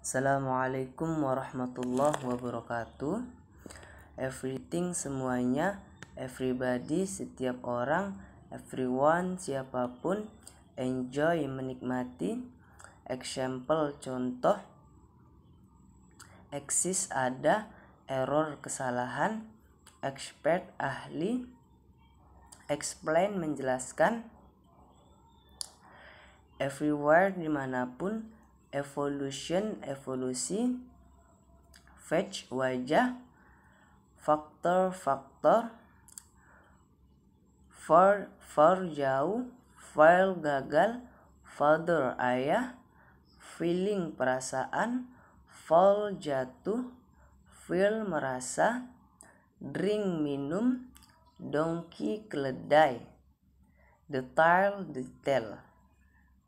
Assalamualaikum warahmatullahi wabarakatuh. Everything semuanya, everybody setiap orang, everyone siapapun, enjoy menikmati. Example contoh Exist ada, error kesalahan, expert ahli, explain menjelaskan, everywhere dimanapun, evolution evolusi fetch wajah faktor faktor far far jauh file gagal father ayah feeling perasaan fall jatuh feel merasa drink minum donkey keledai detail detail